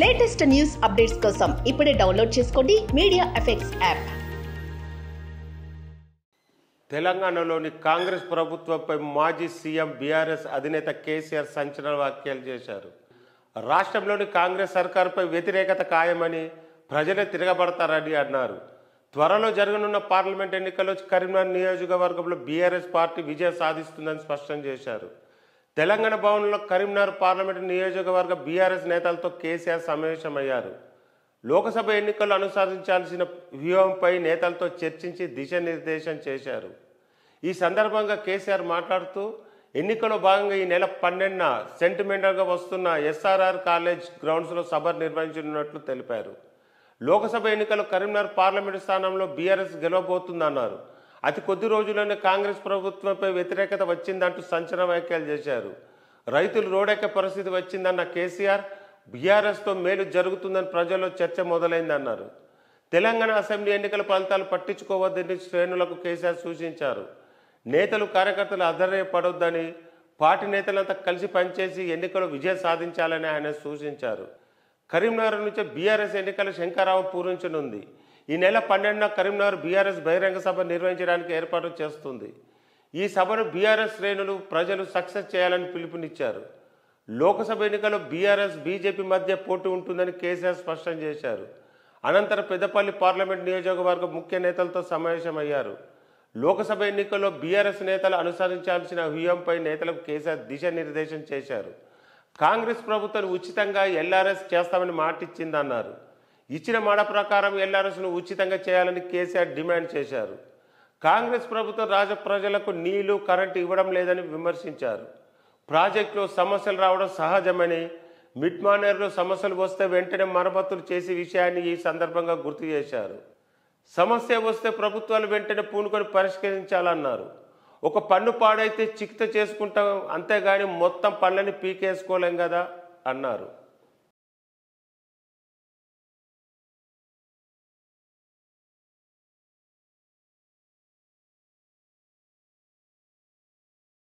latest news updates కోసం ఇప్పుడే download చేసుకోండి మీడియా ఎఫెక్ట్స్ యాప్ తెలంగాణలోని కాంగ్రెస్ ప్రభుత్వంపై మాజీ సీఎం బీఆర్ఎస్ అధినేత కేసీఆర్ సంచలన వ్యాఖ్యలు చేశారు రాష్ట్రంలోని కాంగ్రెస్ సర్కారుపై వ్యతిరేకత ఖాయమని ప్రజలే తిరగబడతారని అన్నారు త్వరలో జరగనున్న పార్లమెంట్ ఎన్నికల్లో కరీంనగర్ నియోజకవర్గంలో బీఆర్ఎస్ పార్టీ విజయం సాధిస్తుందని స్పష్టం చేశారు తెలంగాణ భవన్లో కరీంనగర్ పార్లమెంటు నియోజకవర్గ బీఆర్ఎస్ నేతలతో కేసీఆర్ సమావేశమయ్యారు లోకసభ ఎన్నికల్లో అనుసరించాల్సిన వ్యూహంపై నేతలతో చర్చించి దిశానిర్దేశం చేశారు ఈ సందర్భంగా కేసీఆర్ మాట్లాడుతూ ఎన్నికల్లో భాగంగా ఈ నెల పన్నెండున సెంటిమెంటల్గా వస్తున్న ఎస్ఆర్ఆర్ కాలేజ్ గ్రౌండ్స్లో సభ నిర్వహించనున్నట్లు తెలిపారు లోకసభ ఎన్నికలు కరీంనగర్ పార్లమెంటు స్థానంలో బీఆర్ఎస్ గెలవబోతుందన్నారు అతి కొద్ది రోజుల్లోనే కాంగ్రెస్ ప్రభుత్వంపై వ్యతిరేకత వచ్చిందంటూ సంచలన వ్యాఖ్యలు చేశారు రైతులు రోడెక్క పరిస్థితి వచ్చిందన్న కేసీఆర్ బీఆర్ఎస్తో మేలు జరుగుతుందని ప్రజల్లో చర్చ మొదలైందన్నారు తెలంగాణ అసెంబ్లీ ఎన్నికల ఫలితాలు పట్టించుకోవద్దని శ్రేణులకు కేసీఆర్ సూచించారు నేతలు కార్యకర్తలు అధైర్యపడొద్దని పార్టీ నేతలంతా కలిసి పనిచేసి ఎన్నికలు విజయం సాధించాలని ఆయన సూచించారు కరీంనగర్ నుంచి బీఆర్ఎస్ ఎన్నికల శంకారావం పూరించనుంది ఈ నెల పన్నెండున కరీంనగర్ బీఆర్ఎస్ బహిరంగ సభ నిర్వహించడానికి ఏర్పాటు చేస్తుంది ఈ సభను బీఆర్ఎస్ శ్రేణులు ప్రజలు సక్సెస్ చేయాలని పిలుపునిచ్చారు లోకసభ ఎన్నికల్లో బీఆర్ఎస్ బీజేపీ మధ్య పోటీ ఉంటుందని కేసీఆర్ స్పష్టం చేశారు అనంతరం పెద్దపల్లి పార్లమెంట్ నియోజకవర్గ ముఖ్య నేతలతో సమావేశమయ్యారు లోకసభ ఎన్నికల్లో బీఆర్ఎస్ నేతలు అనుసరించాల్సిన వ్యూహంపై నేతలకు కేసీఆర్ దిశానిర్దేశం చేశారు కాంగ్రెస్ ప్రభుత్వం ఉచితంగా ఎల్ఆర్ఎస్ చేస్తామని మాటిచ్చిందన్నారు ఇచ్చిన మాట ప్రకారం ఎల్ఆర్ఎస్ను ఉచితంగా చేయాలని కేసీఆర్ డిమాండ్ చేశారు కాంగ్రెస్ ప్రభుత్వం రాజ ప్రజలకు నీళ్లు కరెంటు ఇవ్వడం లేదని విమర్శించారు ప్రాజెక్టులో సమస్యలు రావడం సహజమని మిడ్ సమస్యలు వస్తే వెంటనే మరమ్మతులు చేసే విషయాన్ని ఈ సందర్భంగా గుర్తు చేశారు సమస్య వస్తే ప్రభుత్వాలు వెంటనే పూనుకొని పరిష్కరించాలన్నారు ఒక పన్ను పాడైతే చికిత్స చేసుకుంటాం అంతేగాని మొత్తం పనులని పీకేసుకోలేం కదా అన్నారు